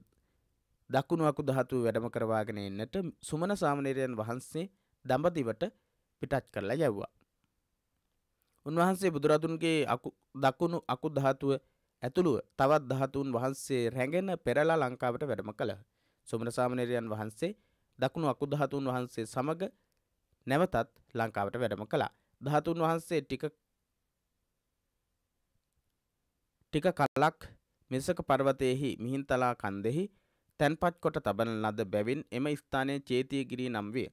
දකුණු අකු දහතුව වැඩම කරවාගෙන එන්නට සුමන සාමනේරයන් වහන්සේ දඹදිවට පිටත් කරලා යව්වා. උන්වහන්සේ බුදුරදුන්ගේ දකුණු අකු ධාතුව ඇතුළුව තවත් ධාතුන් වහන්සේ රැඟෙන පෙරලා ලංකාවට වැඩම කළහ. සුමන සාමණේරයන් වහන්සේ දකුණු අකු ධාතුන් වහන්සේ සමග නැවතත් ලංකාවට වැඩම කළා. ධාතුන් වහන්සේ ටික ටික කලක් මිසක පර්වතයෙහි මිහින්තලා කන්දෙහි තැන්පත් කොට තබන ලද බැවින් එම ස්ථානයේ චේතියගිරි නම් විය.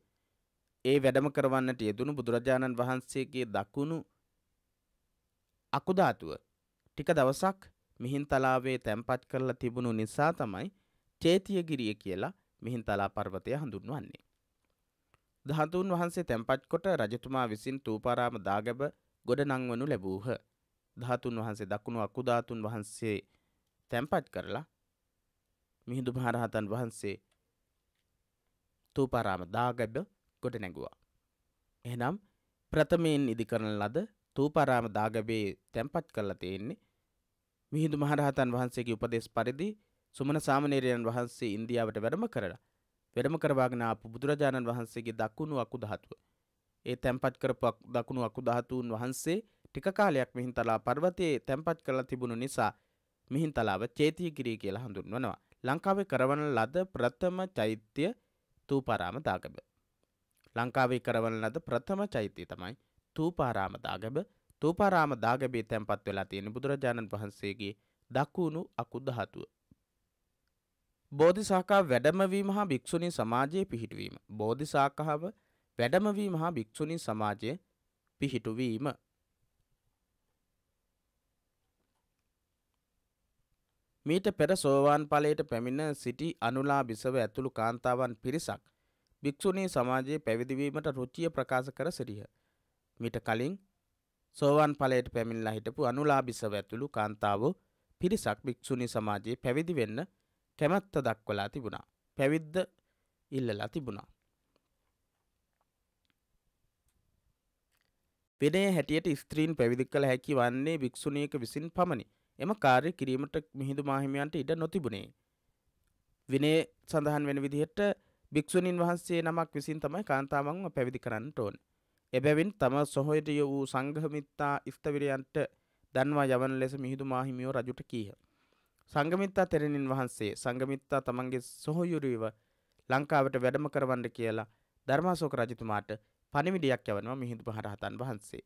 ඒ වැඩම කරවන්නට යෙදුණු බුදුරජාණන් වහන්සේගේ දකුණු අකුධාතුව ටික දවසක් මිහින්තලාවේ තැන්පත් කරලා තිබුණු නිසා තමයි චේතියගිරිය කියලා මිහින්තලා පර්වතය හඳුන්වන්නේ. ධාතුන් වහන්සේ තැන්පත් කොට රජතුමා විසින් තූපාරාම දාගැබ ගොඩනංවනු ලැබූහ. ධාතුන් වහන්සේ දකුණු අකුධාතුන් වහන්සේ තැන්පත් කරලා මිහිඳු මහරහතන් වහන්සේ තූපාරාම දාගැබ ගොඩ නැගුවා. එහෙනම් ප්‍රථමයෙන් ඉදිකරන ලද තූපාරාම දාගබේ තැන්පත් කරලා තියෙන්නේ. මිහිඳු මහරහතන් වහන්සේගේ උපදෙස් පරිදි සුමන සාමණේරයන් වහන්සේ ඉන්දියාවට වැඩම කරලා වැඩම කරවාගෙන ආපු බුදුරජාණන් වහන්සේගේ දකුණු අකු ධාතුව. ඒ තැන්පත් කරපු දකුණු අකු ධාතුන් වහන්සේ ටික කාලයක් මිහින්තලා පර්වතයේ තැන්පත් කරලා තිබුණු නිසා මිහින්තලාව චේතියගිරිය කියලා හඳුන්වනවා. ලංකාවේ කරවන ලද ප්‍රථම චෛත්‍ය තූපාරාම දාගබ. ලංකාවේ කරවන ලද ප්‍රථම චෛත්‍යය තමයි තූපාරාම දාගැබ තූපාරාම දාගැබේ තැන්පත් වෙලා තියෙන බුදුරජාණන් වහන්සේගේ දකුණු අකුදහතුව. බෝධිසාකා වැඩමවීම හා භික්‍ෂුණී සමාජයේ පිහිටවීම. බෝධිසාකහාව වැඩමවීම හා භික්‍ෂුණී සමාජය පිහිටුවීම. මීට පෙර සෝවාන් පලයට පැමිණ සිටි අනුලා බිසව ඇතුළු කාන්තාවන් පිරිසක් භික්‍ෂුණී සමාජයේ පැවිදිවීමට රුචිය ප්‍රකාශ කර සිටිය. මිට කලින් සෝවන් ඵලයට පැමිණලා හිටපු අනුලාභිසව ඇතුළු කාන්තාවෝ පිරිසක් භික්ෂුණී සමාජයේ පැවිදි වෙන්න කැමැත්ත දක්වලා තිබුණා. පැවිද්ද ඉල්ලලා තිබුණා. විනය හැටියට ස්ත්‍රීන් පැවිදි කළ හැකි වන්නේ භික්ෂුණියක විසින් පමණි. එම කාර්ය කිරීමට මිහිඳු මාහිමියන්ට ඉඩ නොතිබුණේ. විනය සඳහන් වෙන විදිහට භික්ෂුණීන් වහන්සේ නමක් විසින් තමයි කාන්තාවන් පැවිදි කරන්නට ඕන. එබැවින් තම සොහොයට වූ සංඝමිත්තා ස්ථවිරයන්ට දන්වා යවන ලෙස මිහිදු මාහිමියෝ රජුට කීහ. සංගමිත්තා තෙරණින් වහන්සේ සංගමිත්තා තමන්ගේ සොහොයුරීව ලංකාවට වැඩම කරවන්න කියලා ධර්මාශෝක රජතුමාට පණිවිඩයක් යවනවා මිහිඳු මහරහතන් වහන්සේ.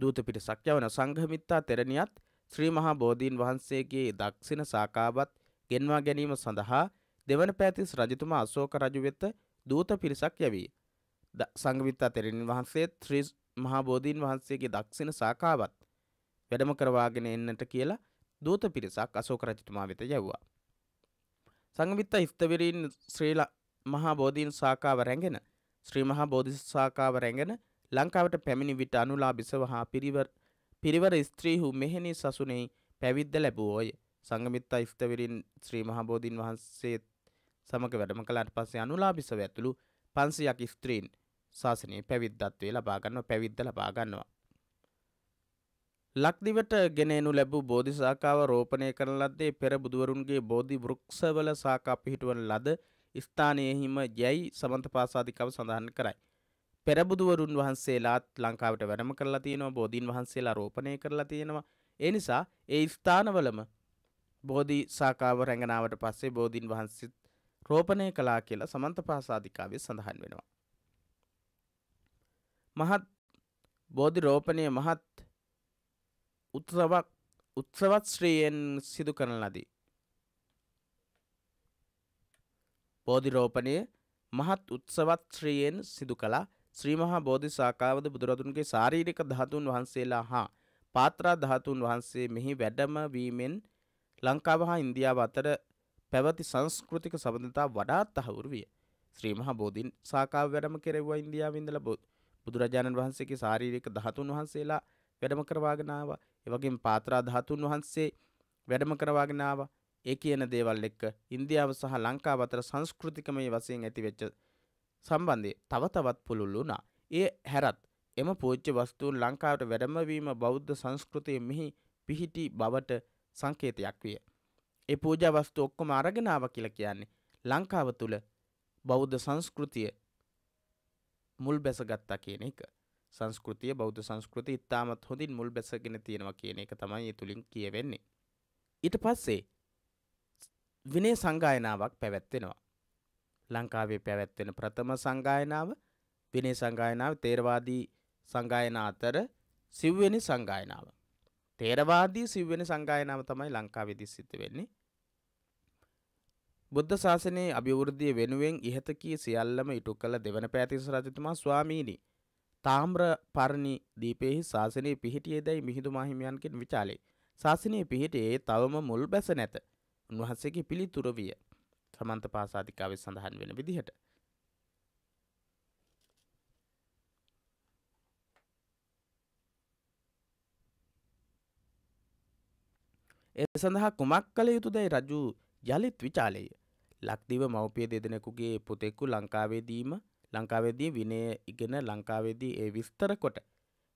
දූත පිටසක් යවන සංඝමිත්තා තෙරණියත් ශ්‍රී මහා බෝධීන් වහන්සේගේ දක්ෂින සාකාවත් ගෙන්වා ගැනීම සඳහා දෙවන පෑතිස් රජතුමා අශෝක රජු වෙත දූත පිරිසක් යැවී සංගවිත්තා තෙරණින් වහන්සේ ත්‍රී මහා බෝධීන් වහන්සේගේ දක්ෂින සාකාවත් වැඩම කරවාගෙන එන්නට කියලා දූත පිරිසක් අශෝක රජතුමා වෙත යැව්වා. සංගවිත්තා ඉස්තවිරීන් ශ්‍රී මහා බෝධීන් සාකාව රැගෙන ශ්‍රී මහා බෝධි සාකාව රැගෙන ලංකාවට පැමිණි විට අනුලා බිසවහා පිරිවර පිරිවර ස්ත්‍රීහු මෙහෙණි සසුනේ පැවිද්ද ලැබුවෝය. සංගමිත්තා ඉස්තවිරින් ශ්‍රී මහබෝධීන් වහන්සේ සමග වැඩම කළාට පස්සේ අනුලාභිසව ඇතුළු පන්සියක් ස්ත්‍රීන් ශාසනයේ පැවිද්දත්වේ ලබා ගන්නවා පැවිද්ද ලබා ගන්නවා. ලක්දිවට ගෙනෙනු ලැබූ බෝධි සාකාව රෝපණය කරන ලද්දේ පෙර බුදුවරුන්ගේ බෝධි වෘක්ෂවල සාකා පිහිටුවන ලද ස්ථානයෙහිම යැයි සමන්තපාසාධිකව සඳහන් කරයි. පෙරබුදුවරුන් වහන්සේලාත් ලංකාවට වැඩම කරලා තියෙනවා බෝධීන් වහන්සේලා රෝපණය කරලා තියෙනවා. ඒ නිසා ඒ ස්ථානවලම බෝධි සාකාව රැඟනාවට පස්සේ බෝධීන් වහන්සේත් රෝපණය කළා කියලා සමන්තපාසාධිකාවේ සඳහන් වෙනවා. මහත් බෝධි රෝපණය මහත් උත්සවක් උත්සවත් ශ්‍රීයෙන් සිදු කරන ලදී. බෝධිරෝපණය මහත් උත්සවත් ශ්‍රීයෙන් සිදු කළා ශ්‍රීමහා බෝධි සාකාවද බුදුරදුන්ගේ ශාරීරික ධාතුන් වහන්සේලා හා පාත්‍රා ධාතුන් වහන්සේ මෙහි වැඩම වීමෙන් ලංකාව හා ඉන්දියාව අතර පැවති සංස්කෘතික සබඳතා වඩාත් තහවුරු විය. ශ්‍රීමහා බෝධින් සාකාව වැඩම කෙරෙව්වා ඉන්දියාවේ ඉඳලා බුදුරජාණන් වහන්සේගේ ශාරීරික ධාතුන් වහන්සේලා වැඩම කරවාගෙන ආවා. ඒ වගේම පාත්‍රා ධාතුන් වහන්සේ වැඩම කරවාගෙන ආවා. ඒ කියන දේවල් එක්ක ඉන්දියාව සහ ලංකාව අතර සංස්කෘතිකමය වශයෙන් ඇතිවෙච්ච සම්බන්ධය තව තවත් පුළුල් වුණා. ඒ හැරත් එම පූජ්‍ය වස්තුන් ලංකාවට වැඩමවීම බෞද්ධ සංස්කෘතිය මෙහි පිහිටි බවට සංකේතයක් විය. ඒ පූජා වස්තු ඔක්කොම අරගෙන ආවා කියලා කියන්නේ ලංකාව තුල බෞද්ධ සංස්කෘතිය මුල් බැසගත්තා කියන එක සංස්කෘතිය බෞද්ධ සංස්කෘති ඉතාමත් හොඳින් මුල් බැසගෙන තියෙනවා කියන එක තමයි ඒ තුළින් කියවෙන්නේ. ඊට පස්සේ විනේ සංගායනාවක් පැවැත්වෙනවා. ලංකාවේ පැවැත්වෙන ප්‍රථම සංගායනාව විනේ සංගායනාව තේරවාදී සංගායන අතර සිව්වෙනි සංගායනාව. තේරවාදී සිව්වෙනි සංගායනාව තමයි ලංකාවේදී සිද්ධ වෙන්නේ. බුද්ධ ශාසනයේ අභිවෘද්ධිය වෙනුවෙන් ඉහත කී සියල්ලම ඉටු කළ දෙවන පෑතිස රජතුමා ස්වාමීනි තාම්‍ර පරණි දීපෙහි ශාසනයේ පිහිටියේදැයි මිහිඳු මාහිමියන්ගෙන් විචාලේ ශාසනයේ පිහිටියේ තවම මුල් බැස නැත උන්වහන්සේගේ පිළිතුර විය සමන්ත පාසාධිකාවේ සඳහන් වෙන විදිහට ඒ සඳහා කුමක් කළ යුතුදැයි රජු යළිත් විචාලයේ ලක්දිව මව්පිය දෙදෙනෙකුගේ පුතෙක්කු ලංකාවේදීම ලංකාවේදී විනය ඉගෙන ලංකාවේදී ඒ විස්තර කොට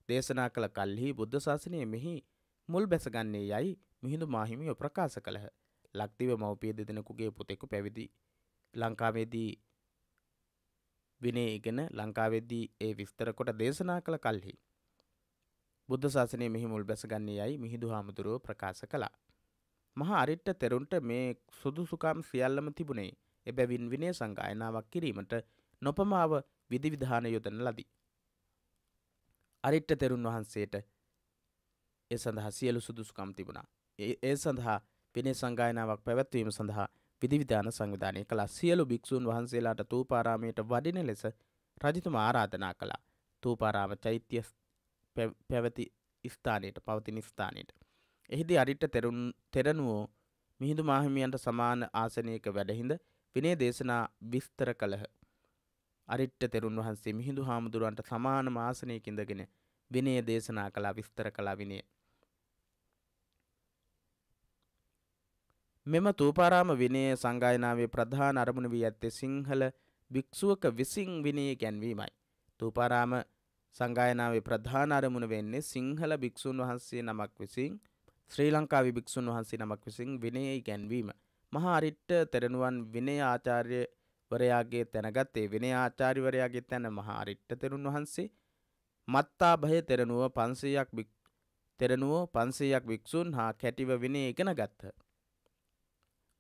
දේශනා කළ කල්හි බුද්ධ ශාසනය මෙහි මුල් බැසගන්නේ යයි මිහිඳු මාහිමියෝ ප්‍රකාශ කළහ. ලක්දිව මව්පිය දෙදෙනෙකුගේ පුතෙකු පැවිදි ලංකාවේදී විනය ඉගෙන ලංකාවේදී ඒ විස්තර කොට දේශනා කළ කල්හි බුද්ධ ශාසනය මෙහි මුල් බැසගන්නේ යයි මිහිඳු හාමුදුරුවෝ ප්‍රකාශ කළා. මහා අරිට්ට තෙරුන්ට මේ සුදුසුකම් සියල්ලම තිබුණේ එබැවින් විනය සංගායනාවක් කිරීමට නොපමාව විධවිධාන යොදන ලදී. අරිට්ට තෙරුන් වහන්සේට ඒ සඳහා සියලු සුදුසුකම් තිබුණා. ඒ සඳහා විනය සංගායනාවක් පැවැත්වීම සඳහා විධවිධාන සංවිධානය කළ සියලු භික්‍ෂූන් වහන්සේලාට තූපාරාමයට වඩින ලෙස රජතුම ආරාධනා කළා. තූපාරාම චෛත්‍ය පැවැති ස්ථානයට පවතින ස්ථානයට. එහිදී අරිට්ට තෙරණුවෝ මිහිඳු මාහිමියන්ට සමාන ආසනයක වැඩහිඳ විනේ දේශනා විස්තර කළහ. අරිට්ට තෙරුන් වහන්සේ මිහිඳු හාමුදුරුවන්ට සමාන මාසනයකින්දගෙන විනේ දේශනා කලා විස්තර කලා විනේ. මෙම තූපාරාම විනය සංගායනාවේ ප්‍රධාන අරමුණ වී ඇත්තේ සිංහල භික්‍ෂුවක විසින් විනය ගැන්වීමයි. තූපාරාම සංගායනාවේ ප්‍රධාන අරමුණ වෙන්නේ සිංහල භික්‍ෂූන් වහන්සේ නමක් විසින් ශ්‍රී ලංකාවේ භික්ෂුන් වහන්සේ නමක් විසින් විනය ඉගැන්වීම. මහා අරිට්ට තෙරණුවන් විනය ආචාර්යවරයාගේ තැනගත්තේ විනය ආචාර්යවරයාගේ තැන මහා අරිට්ට තෙරුන් වහන්සේ මත්තා භය තෙරණුව 500ක් තෙරණුව 500ක් භික්ෂුන් හා කැටිව විනය ඉගෙන ගත්හ.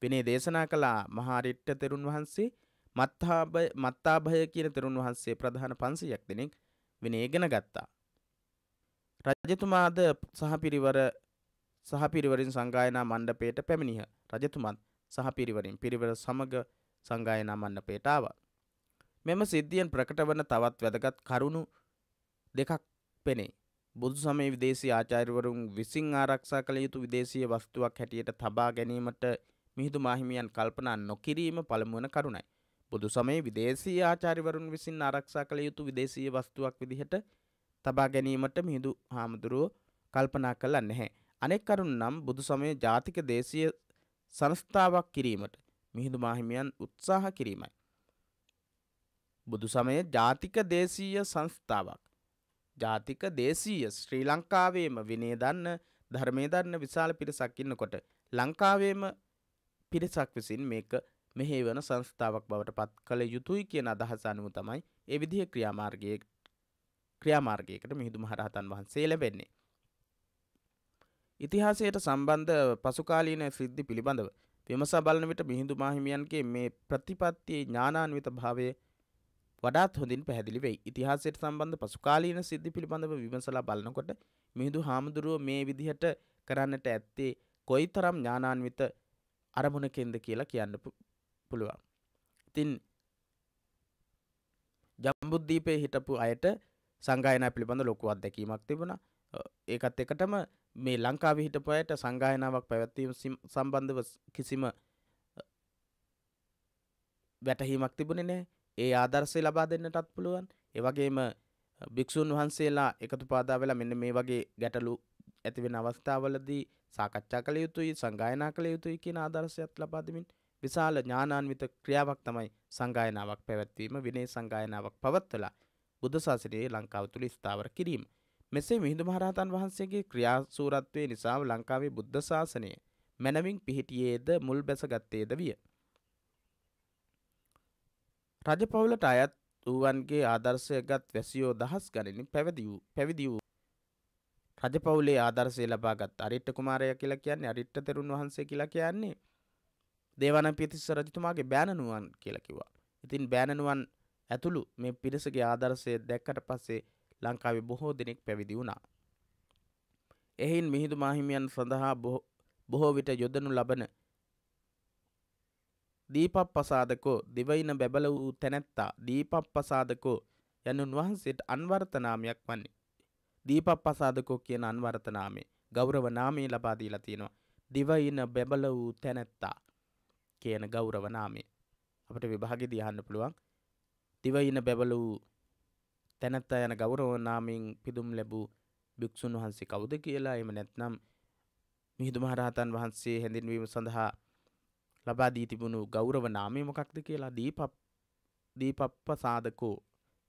විනේ දේශනා කළා මහාරිට්ට තෙරුන් වහන්සේ මත්තාභය කියන තෙරුන් වහන්සේ ප්‍රධාන පන්සයක් දෙනෙක් විනේ ගෙන ගත්තා. රජතුමාද සහපිරිවර සහ පිරිවරින් සංගායනා මණ්ඩපයට පැමිණිහ. රජතුමත් සහ පිරිවරින් පිරිවර සමග සංගායනා මණ්ඩපයට ආවා. මෙම සිද්ධියෙන් ප්‍රකට වන තවත් වැදගත් කරුණු දෙකක් පෙනේ. බුදු සමය විදේශී ආචාර්යවරුන් විසින් ආරක්ෂා කළ යුතු විදේශීය වස්තුවක් හැටියට තබා ගැනීමට මිහිඳු මාහිමියන් කල්පනා නොකිරීම පළමුවන කරුණයි. බුදු සමයේ විදේශීය ආචාර්යවරුන් විසින් ආරක්ෂා කළ යුතු විදේශීය වස්තුවක් විදිහට තබා ගැනීමට මිහිඳු හාමුදුරුවෝ කල්පනා කළා නැහැ. අනෙක් කරුණ නම් බුදු සමය ජාතික දේශීය සංස්ථාවක් කිරීමට මිහිඳු මාහිමියන් උත්සාහ කිරීමයි. බුදු සමය ජාතික දේශීය සංස්ථාවක්. ජාතික දේශීය ශ්‍රී ලංකාවේම විනේ දන්න ධර්මය දන්න විශාල පිරිසක් ඉන්නකොට ලංකාවේම පිරිසක් විසින් මේක මෙහෙවන සංස්ථාවක් බවට පත් කළ යුතුයි කියන අදහස අනුව තමයි ඒ විදිහ ක්‍රියාමාර්ගයේ ක්‍රියාමාර්ගයකට මිහිඳු මහරහතන් වහන්සේ ලැබෙන්නේ. ඉතිහාසයට සම්බන්ධ පසුකාලීන සිද්ධි පිළිබඳව විමසා බලන විට මිහිඳු මාහිමියන්ගේ මේ ප්‍රතිපත්තියේ ඥානාන්විත භාවය වඩාත් හොඳින් පැහැදිලි වෙයි. ඉතිහාසයට සම්බන්ධ පසුකාලීන සිද්ධි පිළිබඳව විමසලා බලනකොට මිහිඳු හාමුදුරුව මේ විදිහට කරන්නට ඇත්තේ කොයිතරම් ඥානාන්විත අරමුණකින්ද කියලා කියන්න පුළුවන්. ඉතින් ජම්බුද්දීපයේ හිටපු අයට සංගායනා පිළිබඳ ලොකු අත්දැකීමක් තිබුණා. ඒකත් එකටම මේ ලංකාව හිටපයට සංගායනාවක් පැවැත්වීම සම්බන්ධව කිසිම වැටහීමක් තිබුණේ නෑ ඒ ආදර්ශය ලබා දෙන්නටත් පුළුවන් ඒවගේම භික්‍ෂූන් වහන්සේලා එකතු පාදා වෙලා මෙන්න මේ වගේ ගැටලු ඇතිවෙන අවස්ථාවලදී සාකච්ඡා කළ යුතුයි සංගායනා කළ යුතුයි කියන ආදර්ශයත් ලබාදමින් විශාල ඥානාන්විත ක්‍රියාවක් තමයි සංගායනාවක් පැවැත්වීම විනේ සංගායනාවක් පවත්වලා බුද්ධ සාසනයේ ලංකාව තුළ ස්ථාවර කිරීම. මෙසේ මිහිඳු මහරහතන් වහන්සේගේ ක්‍රියාසූරත්වය නිසාම ලංකාවේ බුද්ධ ශාසනය මැනවින් පිහිටියේද මුල් බැසගත්තේද විය. රජපවුලට අයත් වූවන්ගේ ආදර්ශයගත් වැසියෝ දහස් ගණනින් පැවිදි වූ පැවිදි වූ රජපවුලේ ආදර්ශය ලබාගත් අරිට්ඨ කුමාරය කියලා කියන්නේ අරිට්ඨ තෙරුන් වහන්සේ කියලා කියන්නේ දේවානම්පියතිස්ස රජතුමාගේ බෑණනුවන් කියලා කිව්වා. ඉතින් බෑණනුවන් ඇතුළු මේ පිරිසගේ ආදර්ශය දැක්කට පස්සේ ලංකාවේ බොහෝ දෙනෙක් පැවිදි වුණා. එහෙයින් මිහිඳු මාහිමියන් සඳහා බොහෝ විට යොදනු ලබන දීපප්පසාදකෝ දිවයින බැබල වූ තැනැත්තා දීපප්පසාදකෝ යනුන් වහන්සේට අන්වර්තනාමයක් වන්නේ. දීපප්පසාදකෝ කියන අන්වර්තනාමේ ගෞරව නාමයේ ලබා දීලා තියෙනවා. දිවයින බැබල වූ තැනැත්තා කියන ගෞරව නාමය. අපිට විභාගෙදී අහන්න පුළුවන්. දිවයින බැබල වූ තැනැත්තා යන ගෞරවනාමින් පිදුම් ලැබූ භික්‍ෂූන් වහන්සේ කවුද කියලා එම නැත්නම් මිහිදු මහරහතන් වහන්සේ හැඳින්වීම සඳහා ලබා දී තිබුණු ගෞරව නාමය මොකක්ද කියලා දීපප් දීපප්ප සාධකෝ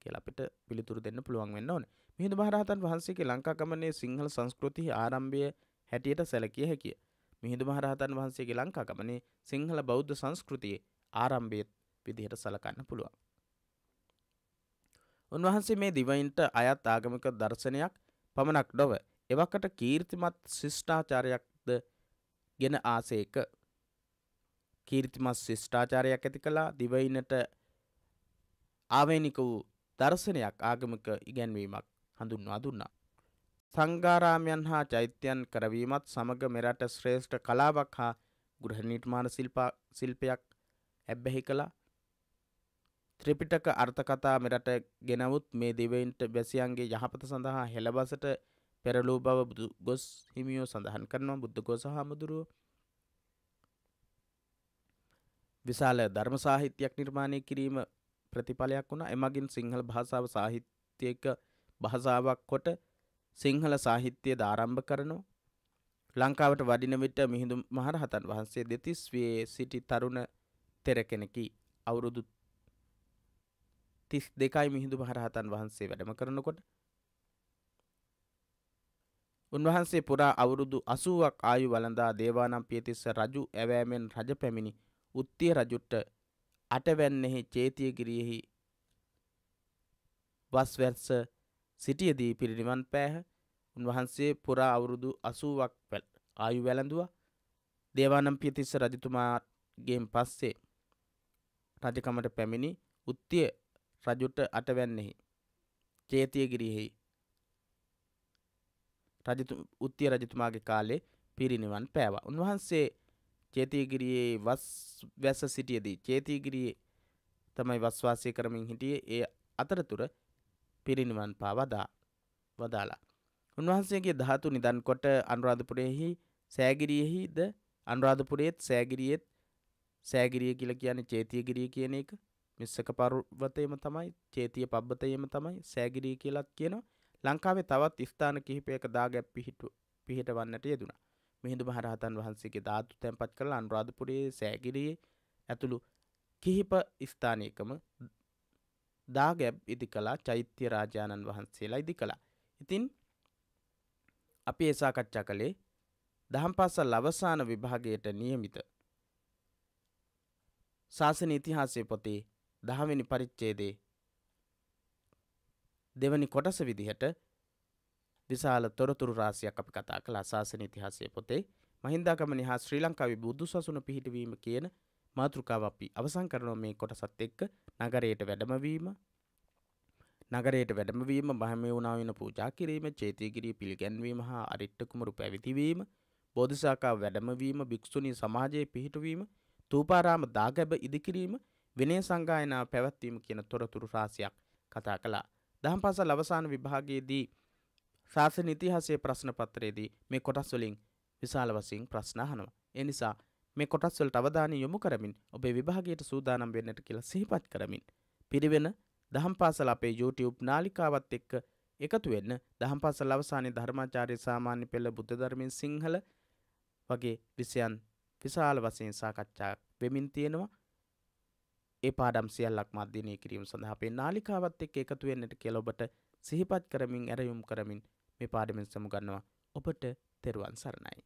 කියලා අපිට පිළිතුරු දෙන්න පුළුවන් වෙන්න ඕනේ. මිහිඳු මහරහතන් වහන්සේගේ ලංකා ගමනේ සිංහල සංස්කෘතියේ ආරම්භය හැටියට සැලකිය හැකිය. මිහිඳු මහරහතන් වහන්සේගේ ලංකා ගමනේ සිංහල බෞද්ධ සංස්කෘතියේ ආරම්භයේ විදිහට සැලකන්න පුළුවන්. උන්වහන්සේ මේ දිවයින්ට අයත් ආගමික දර්ශනයක් පමණක් නොව එවකට කීර්තිමත් ශිෂ්ඨාචාරයක්ද ගෙන ආසේක කීර්තිමත් ශිෂ්ඨාචාරයක් ඇති කළා දිවයිනට ආවේනික වූ දර්ශනයක් ආගමික ඉගැන්වීමක් හඳුන්වා දුන්නා. සංගාරාමයන් හා චෛත්‍යයන් කරවීමත් සමග මෙරට ශ්‍රේෂ්ඨ කලාවක් හා ගෘහ නිර්මාණ ශිල්පයක් ඇබ්බැහි කළා ත්‍රිපිටක අර්ථකතා මෙරට ගෙනවුත් මේ දිවයින්ට බැසියන්ගේ යහපත සඳහා හෙළබසට පෙරලූ බව බුදු ගොස් හිමියෝ සඳහන් කරනවා බුද්ධ ගොස හාමුදුරුව විශාල ධර්ම සාහිත්‍යයක් නිර්මාණය කිරීම ප්‍රතිඵලයක් වුණා එමගින් සිංහල භාෂාව සාහිත්‍යයක භාෂාවක් කොට සිංහල සාහිත්‍යය දාරම්භ කරනු ලංකාවට වඩින විට මිහිඳු මහරහතන් වහන්සේ දෙතිස්වයේ සිටි තරුණ තෙර කෙනෙකි අවුරුදු තිස් දෙකයි මිහිඳු මහරහතන් වහන්සේ වැඩම කරනකොට උන්වහන්සේ පුරා අවුරුදු අසුවක් ආයු වලඳා දේවානම් පියතිස්ස රජු ඇවෑමෙන් රජ පැමිණි උත්තිය රජුට අටවැන්නෙහි චේතියගිරියෙහි වස්වැත්ස සිටියදී පිරිනිවන් පෑහ උන්වහන්සේ පුරා අවුරුදු අසුවක් ආයු වැළඳවා දේවානම් පියතිස්ස රජතුමාගෙන් පස්සේ රජකමට පැමිණි උත්තිය රජුට අටවැන්නෙහි චේතියගිරියෙහි රජතු උත්තිය රජතුමාගේ කාලේ පිරිනිවන් පෑවා. උන්වහන්සේ චේතියගිරියේ වස් වැස සිටියදී චේතියගිරියේ තමයි වස්වාසය කරමින් හිටියේ. ඒ අතරතුර පිරිනිවන් පාවදා වදාලා. උන්වහන්සේගේ ධාතු නිදන් කොට අනුරාධපුරයෙහි සෑගිරියෙහිද අනුරාධපුරයේත් සෑගිරියෙත් සෑගිරිය කියලා කියන්නේ චේතියගිරිය කියන එක මිස්සක පර්වතයම තමයි චේතිය පබ්බතයම තමයි සෑගිරී කියලත් කියනවා ලංකාවේ තවත් ස්ථාන කිහිපයක දාගැප් පිහිටු පිහිටවන්නට යෙදුණා. මිහිඳු මහරහතන් වහන්සේගේ ධාතු තැන්පත් කරලා අනුරාධපුරයේ සෑගිරියේ ඇතුළු කිහිප ස්ථානයකම දාගැබ් ඉදි කළා චෛත්‍ය රාජාණන් වහන්සේලා ඉදි කළා. ඉතින් අපි ඒ සාකච්ඡා කළේ දහම් පාසල් අවසාන විභාගයට නියමිත ශාසන ඉතිහාසය පොතේ දහවෙනි පරිච්ඡේදයේ දෙවැනි කොටස විදිහට විශාල තොරතුරු රාශියක් අපි කතා කළා ශාසන ඉතිහාසයේ පොතේ මහින්දාගමනය හා ශ්‍රී ලංකාවේ බුදු සසුන පිහිටවීම කියන මාතෘකාව අපි අවසන් කරනවා මේ කොටසත් එක්ක නගරයට වැඩමවීම නගරයට වැඩමවීම බහමේවුණා වෙන පූජා කිරීම චේතීගිරිය පිළිගැන්වීම හා අරිට්ඨ කුමරු පැවිදිවීම බෝධිසාකා වැඩමවීම භික්ෂුණී සමාජයේ පිහිටවීම තූපාරාම දාගැබ ඉදිකිරීම විනය සංගායනා පැවැත්වීම කියන තොරතුරු රාසියක් කතා කළා. දහම් පාසල් අවසාන විභාගයේදී ශාසන ඉතිහාසයේ ප්‍රශ්න පත්‍රයේදී මේ කොටස් වලින් විශාල වශයෙන් ප්‍රශ්න අහනවා. ඒ නිසා මේ කොටස් වලට අවධානය යොමු කරමින් ඔබේ විභාගයට සූදානම් වෙන්නට කියලා සිහිපත් කරමින් පිරිවෙන දහම් පාසල අපේ YouTube නාලිකාවත් එක්ක එකතු වෙන්න දහම් පාසල් අවසානයේ ධර්මාචාර්ය සාමාන්‍ය පෙළ බුද්ධ ධර්මයෙන් සිංහල වගේ විෂයන් විශාල වශයෙන් සාකච්ඡා වෙමින් තියෙනවා. ඒ පාඩම් සියල්ලක් මධ්‍යනය කිරීම සඳහා අපේ නාලිකාවත් එක්ක එකතු වෙන්නට කියලා ඔබට සිහිපත් කරමින් ඇරයුම් කරමින් මේ පාඩමෙන් සමුගන්නවා ඔබට තෙරුවන් සරණයි